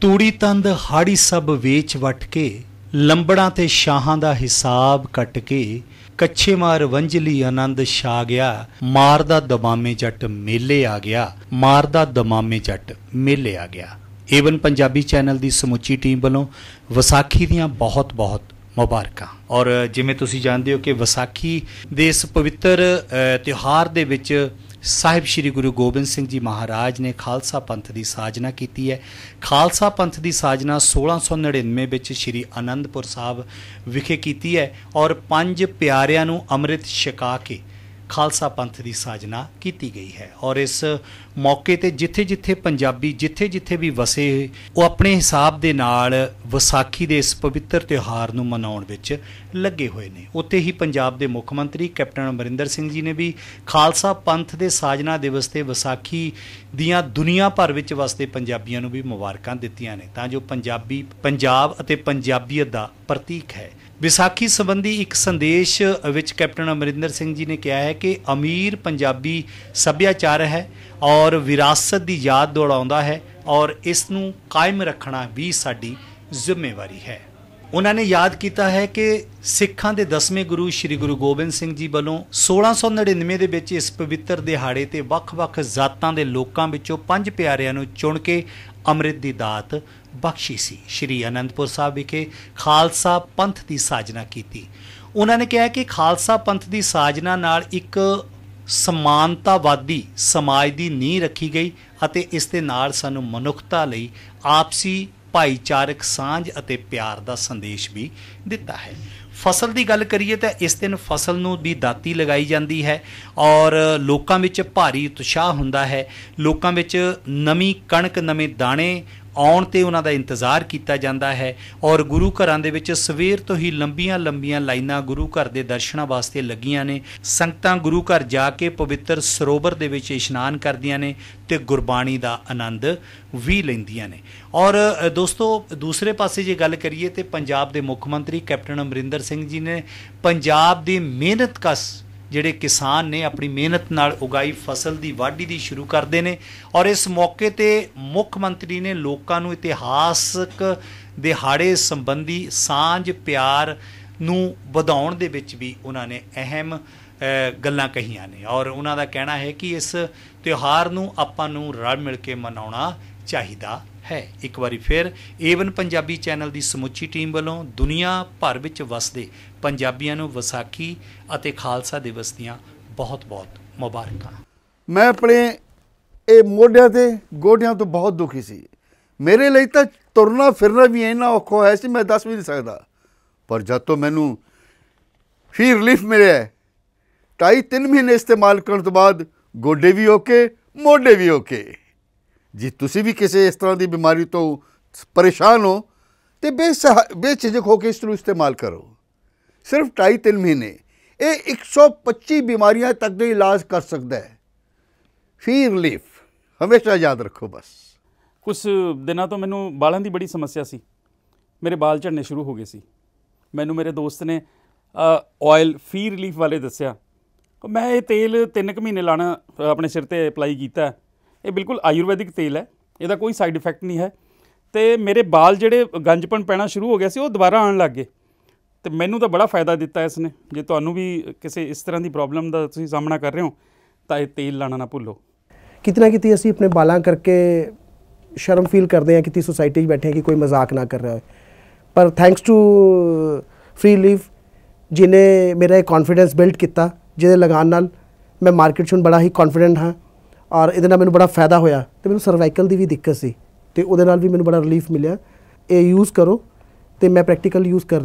ਤੂੜੀ ਤੰਦ ਹਾੜੀ ਸਭ ਵੇਚ ਵਟ ਕੇ ਲੰਬੜਾਂ ਤੇ ਸ਼ਾਹਾਂ ਦਾ ਹਿਸਾਬ ਕੱਟ ਕੇ ਕੱਛੇ ਮਾਰ ਵੰਝਲੀ ਆਨੰਦ ਛਾ ਗਿਆ ਮਾਰਦਾ ਦਮਾਮੇ ਜੱਟ ਮੇਲੇ ਆ ਗਿਆ ਮਾਰਦਾ ਦਮਾਮੇ ਜੱਟ ਮੇਲੇ ਆ ਗਿਆ ਏਵਨ ਪੰਜਾਬੀ ਚੈਨਲ ਦੀ ਸਮੁੱਚੀ ਟੀਮ ਵੱਲੋਂ ਵਿਸਾਖੀ ਦੀਆਂ ਬਹੁਤ-ਬਹੁਤ ਮੁਬਾਰਕਾਂ ਔਰ ਜਿਵੇਂ ਤੁਸੀਂ ਜਾਣਦੇ ਹੋ ਕਿ ਵਿਸਾਖੀ ਦੇ ਇਸ ਪਵਿੱਤਰ ਤਿਉਹਾਰ ਦੇ ਵਿੱਚ ਸਾਹਿਬ ਸ੍ਰੀ ਗੁਰੂ ਗੋਬਿੰਦ ਸਿੰਘ ਜੀ ਮਹਾਰਾਜ ਨੇ ਖਾਲਸਾ ਪੰਥ ਦੀ ਸਾਜਨਾ ਕੀਤੀ ਹੈ ਖਾਲਸਾ ਪੰਥ ਦੀ ਸਾਜਨਾ 1699 ਵਿੱਚ ਸ੍ਰੀ ਆਨੰਦਪੁਰ ਸਾਹਿਬ ਵਿਖੇ ਕੀਤੀ ਹੈ ਔਰ ਪੰਜ ਪਿਆਰਿਆਂ ਨੂੰ ਅੰਮ੍ਰਿਤ ਛਕਾ ਕੇ ਖਾਲਸਾ ਪੰਥ ਦੀ ਸਾਜਨਾ ਕੀਤੀ ਗਈ ਹੈ ਔਰ ਇਸ ਮੌਕੇ ਤੇ ਜਿੱਥੇ-ਜਿੱਥੇ ਪੰਜਾਬੀ ਜਿੱਥੇ-ਜਿੱਥੇ ਵੀ ਵਸੇ ਉਹ ਆਪਣੇ ਹਿਸਾਬ ਦੇ ਨਾਲ ਵਿਸਾਖੀ ਦੇ ਇਸ ਪਵਿੱਤਰ ਤਿਉਹਾਰ ਨੂੰ ਮਨਾਉਣ ਵਿੱਚ ਲੱਗੇ ਹੋਏ ਨੇ ਉੱਥੇ ਹੀ ਪੰਜਾਬ ਦੇ ਮੁੱਖ ਮੰਤਰੀ ਕੈਪਟਨ ਅਮਰਿੰਦਰ ਸਿੰਘ ਜੀ ਨੇ ਵੀ ਖਾਲਸਾ ਪੰਥ ਦੇ ਸਾਜਨਾ ਦਿਵਸ ਤੇ ਵਿਸਾਖੀ ਦੀਆਂ ਦੁਨੀਆ ਭਰ ਵਿੱਚ ਵਸਦੇ ਪੰਜਾਬੀਆਂ ਨੂੰ ਵੀ ਮੁਬਾਰਕਾਂ ਦਿੱਤੀਆਂ ਨੇ ਤਾਂ ਜੋ ਪੰਜਾਬੀ ਪੰਜਾਬ ਅਤੇ ਪੰਜਾਬੀਅਤ ਦਾ ਪ੍ਰਤੀਕ ਹੈ ਵਿਸਾਖੀ ਸੰਬੰਧੀ ਇੱਕ ਸੰਦੇਸ਼ ਵਿੱਚ ਕੈਪਟਨ ਅਮਰਿੰਦਰ ਸਿੰਘ ਜੀ ਨੇ ਕਿਹਾ ਹੈ ਕਿ ਅਮੀਰ ਪੰਜਾਬੀ ਸੱਭਿਆਚਾਰ ਹੈ ਔਰ ਵਿਰਾਸਤ ਦੀ ਯਾਦ ਦਿਵਾਉਂਦਾ ਹੈ ਔਰ ਇਸ ਨੂੰ ਕਾਇਮ ਰੱਖਣਾ ਵੀ ਸਾਡੀ ਜ਼ਿੰਮੇਵਾਰੀ ਹੈ ਉਹਨਾਂ ਨੇ ਯਾਦ ਕੀਤਾ ਹੈ ਕਿ ਸਿੱਖਾਂ ਦੇ 10ਵੇਂ ਗੁਰੂ ਸ੍ਰੀ ਗੁਰੂ ਗੋਬਿੰਦ ਸਿੰਘ ਜੀ ਵੱਲੋਂ 1699 ਦੇ ਵਿੱਚ ਇਸ ਪਵਿੱਤਰ ਦਿਹਾੜੇ ਤੇ ਵੱਖ-ਵੱਖ ਜ਼ਾਤਾਂ ਦੇ ਲੋਕਾਂ ਵਿੱਚੋਂ ਪੰਜ ਪਿਆਰਿਆਂ ਨੂੰ ਚੁਣ ਕੇ ਅੰਮ੍ਰਿਤ ਦੀ ਦਾਤ ਬਖਸ਼ੀ ਸੀ ਸ੍ਰੀ ਅਨੰਦਪੁਰ ਸਾਹਿਬ ਵਿਖੇ ਖਾਲਸਾ ਪੰਥ ਦੀ ਸਾਜਨਾ ਕੀਤੀ ਉਹਨਾਂ ਨੇ ਕਿਹਾ ਕਿ ਖਾਲਸਾ ਪੰਥ ਦੀ ਸਾਜਨਾ ਨਾਲ ਇੱਕ ਸਮਾਨਤਾਵਾਦੀ ਸਮਾਜ ਦੀ ਨੀਂਹ ਰੱਖੀ ਗਈ ਅਤੇ ਇਸ ਦੇ ਨਾਲ ਸਾਨੂੰ ਮਨੁੱਖਤਾ ਲਈ ਆਪਸੀ ਭਾਈਚਾਰਕ ਸਾਂਝ ਅਤੇ ਪਿਆਰ ਦਾ ਸੰਦੇਸ਼ ਵੀ ਦਿੱਤਾ ਹੈ ਫਸਲ ਦੀ ਗੱਲ ਕਰੀਏ ਤਾਂ ਇਸ ਦਿਨ ਫਸਲ ਨੂੰ ਵੀ ਦਾਤੀ ਲਗਾਈ ਜਾਂਦੀ ਹੈ ਔਰ ਲੋਕਾਂ ਵਿੱਚ ਭਾਰੀ ਉਤਸ਼ਾਹ ਹੁੰਦਾ ਹੈ ਲੋਕਾਂ ਵਿੱਚ ਨਵੀਂ ਕਣਕ ਨਵੇਂ ਦਾਣੇ ਆਉਣ ਤੇ ਉਹਨਾਂ ਦਾ ਇੰਤਜ਼ਾਰ ਕੀਤਾ ਜਾਂਦਾ ਹੈ ਔਰ ਗੁਰੂ ਘਰਾਂ ਦੇ ਵਿੱਚ ਸਵੇਰ ਤੋਂ ਹੀ ਲੰਬੀਆਂ ਲੰਬੀਆਂ ਲਾਈਨਾਂ ਗੁਰੂ ਘਰ ਦੇ ਦਰਸ਼ਨਾਂ ਵਾਸਤੇ ਲੱਗੀਆਂ ਨੇ ਸੰਗਤਾਂ ਗੁਰੂ ਘਰ ਜਾ ਕੇ ਪਵਿੱਤਰ ਸਰੋਵਰ ਦੇ ਵਿੱਚ ਇਸ਼ਨਾਨ ਕਰਦੀਆਂ ਨੇ ਤੇ ਗੁਰਬਾਣੀ ਦਾ ਆਨੰਦ ਵੀ ਲੈਂਦੀਆਂ ਨੇ ਔਰ ਦੋਸਤੋ ਦੂਸਰੇ ਪਾਸੇ ਜੇ ਗੱਲ ਕਰੀਏ ਤੇ ਪੰਜਾਬ ਦੇ ਮੁੱਖ ਮੰਤਰੀ ਕੈਪਟਨ ਅਮਰਿੰਦਰ ਸਿੰਘ ਜੀ ਨੇ ਪੰਜਾਬ ਦੀ ਮਿਹਨਤ ਕਸ ਜਿਹੜੇ ਕਿਸਾਨ ਨੇ ਆਪਣੀ ਮਿਹਨਤ ਨਾਲ ਉਗਾਈ ਫਸਲ ਦੀ ਵਾਢੀ ਦੀ ਸ਼ੁਰੂ ਕਰਦੇ ਨੇ ਔਰ ਇਸ ਮੌਕੇ ਤੇ ਮੁੱਖ ਮੰਤਰੀ ਨੇ ਲੋਕਾਂ ਨੂੰ ਇਤਿਹਾਸਕ ਦਿਹਾੜੇ ਸੰਬੰਧੀ ਸਾਂਝ ਪਿਆਰ ਨੂੰ ਵਧਾਉਣ ਦੇ ਵਿੱਚ ਵੀ ਉਹਨਾਂ ਨੇ ਅਹਿਮ ਗੱਲਾਂ ਕਹੀਆਂ ਨੇ ਔਰ ਉਹਨਾਂ ਦਾ ਕਹਿਣਾ ਹੈ ਕਿ ਇਸ ਤਿਉਹਾਰ ਨੂੰ ਆਪਾਂ ਨੂੰ ਰਲ ਮਿਲ ਕੇ ਮਨਾਉਣਾ ਚਾਹੀਦਾ ਹੈ ਇੱਕ ਵਾਰੀ ਫਿਰ ਏਵਨ ਪੰਜਾਬੀ ਚੈਨਲ ਦੀ ਸਮੁੱਚੀ ਟੀਮ ਵੱਲੋਂ ਦੁਨੀਆ ਭਰ ਵਿੱਚ ਵਸਦੇ ਪੰਜਾਬੀਆਂ ਨੂੰ ਵਿਸਾਖੀ ਅਤੇ ਖਾਲਸਾ ਦਿਵਸ ਦੀਆਂ ਬਹੁਤ-ਬਹੁਤ ਮੁਬਾਰਕਾਂ ਮੈਂ ਆਪਣੇ ਇਹ ਮੋਢਿਆਂ ਤੇ ਗੋਡਿਆਂ ਤੋਂ ਬਹੁਤ ਦੁਖੀ ਸੀ ਮੇਰੇ ਲਈ ਤਾਂ ਤੁਰਨਾ ਫਿਰਨਾ ਵੀ ਇੰਨਾ ਔਖਾ ਹੋਇਆ ਸੀ ਮੈਂ ਦੱਸ ਵੀ ਨਹੀਂ ਸਕਦਾ ਪਰ ਜਦ ਤੋਂ ਮੈਨੂੰ ਫੀ ਰਿਲੀਫ ਮਿਲਿਆ ਢਾਈ 3 ਮਹੀਨੇ ਇਸਤੇਮਾਲ ਕਰਨ ਤੋਂ ਬਾਅਦ ਗੋਡੇ ਵੀ ਓਕੇ ਮੋਢੇ ਵੀ ਓਕੇ ਜੇ ਤੁਸੀਂ ਵੀ ਕਿਸੇ ਇਸ ਤਰ੍ਹਾਂ ਦੀ ਬਿਮਾਰੀ ਤੋਂ ਪਰੇਸ਼ਾਨ ਹੋ ਤੇ ਬੇਝਿਜਕ ਹੋ ਕੇ ਇਸ ਨੂੰ ਇਸਤੇਮਾਲ ਕਰੋ ਸਿਰਫ 2-3 ਮਹੀਨੇ ਇਹ 125 ਬਿਮਾਰੀਆਂ ਤੱਕ ਦੇ ਇਲਾਜ ਕਰ ਸਕਦਾ ਹੈ ਫੀ ਰਿਲੀਫ ਹਮੇਸ਼ਾ ਯਾਦ ਰੱਖੋ ਬਸ ਕੁਝ ਦਿਨਾਂ ਤੋਂ ਮੈਨੂੰ ਬਾਲਾਂ ਦੀ ਬੜੀ ਸਮੱਸਿਆ ਸੀ ਮੇਰੇ ਬਾਲ ਝੜਨੇ ਸ਼ੁਰੂ ਹੋ ਗਏ ਸੀ ਮੈਨੂੰ ਮੇਰੇ ਦੋਸਤ ਨੇ ਆਇਲ ਫੀ ਰਿਲੀਫ ਵਾਲੇ ਦੱਸਿਆ ਮੈਂ ਇਹ ਤੇਲ 3 ਮਹੀਨੇ ਲਾਣਾ ਆਪਣੇ ਸਿਰ ਤੇ ਅਪਲਾਈ ਕੀਤਾ ਇਹ ਬਿਲਕੁਲ ਆਯੁਰਵੈਦਿਕ ਤੇਲ ਹੈ ਇਹਦਾ ਕੋਈ ਸਾਈਡ ਇਫੈਕਟ ਨਹੀਂ ਹੈ ਤੇ ਮੇਰੇ ਵਾਲ ਜਿਹੜੇ ਗੰਜਪਣ ਪੈਣਾ ਸ਼ੁਰੂ ਹੋ ਗਿਆ ਸੀ ਉਹ ਦੁਬਾਰਾ ਆਉਣ ਲੱਗ ਗਏ ਤੇ ਮੈਨੂੰ ਤਾਂ ਬੜਾ ਫਾਇਦਾ ਦਿੱਤਾ ਇਸ ਨੇ ਜੇ ਤੁਹਾਨੂੰ ਵੀ ਕਿਸੇ ਇਸ ਤਰ੍ਹਾਂ ਦੀ ਪ੍ਰੋਬਲਮ ਦਾ ਤੁਸੀਂ ਸਾਹਮਣਾ ਕਰ ਰਹੇ ਹੋ ਤਾਂ ਇਹ ਤੇਲ ਲਾਣਾ ਨਾ ਭੁੱਲੋ ਕਿਤਨਾ ਕਿਤੇ ਅਸੀਂ ਆਪਣੇ ਬਾਲਾਂ ਕਰਕੇ ਸ਼ਰਮ ਫੀਲ ਕਰਦੇ ਹਾਂ ਤੀ ਸੋਸਾਇਟੀ 'ਚ ਬੈਠੇ ਕਿ ਕੋਈ ਮਜ਼ਾਕ ਨਾ ਕਰ ਰਿਹਾ ਹੋਵੇ ਪਰ ਥੈਂਕਸ ਟੂ ਫ੍ਰੀ ਲੀਫ ਜਿਨੇ ਮੇਰਾ ਇਹ ਕੌਨਫੀਡੈਂਸ ਬਿਲਡ ਕੀਤਾ ਜਿਹਦੇ ਲਗਾਨ ਨਾਲ ਮੈਂ ਮਾਰਕੀਟ 'ਚ ਬੜਾ ਹੀ ਕੌਨਫੀਡੈਂਟ ਹਾਂ ਔਰ ਇਹਦੇ ਨਾਲ ਮੈਨੂੰ ਬੜਾ ਫਾਇਦਾ ਹੋਇਆ ਤੇ ਮੈਨੂੰ ਸਰਵਾਈਕਲ ਦੀ ਵੀ ਦਿੱਕਤ ਸੀ ਤੇ ਉਹਦੇ ਨਾਲ ਵੀ ਮੈਨੂੰ ਬੜਾ ਰਿਲੀਫ ਮਿਲਿਆ ਇਹ ਯੂਜ਼ ਕਰੋ ਤੇ ਮੈਂ ਪ੍ਰੈਕਟੀਕਲ ਯੂਜ਼ ਕਰ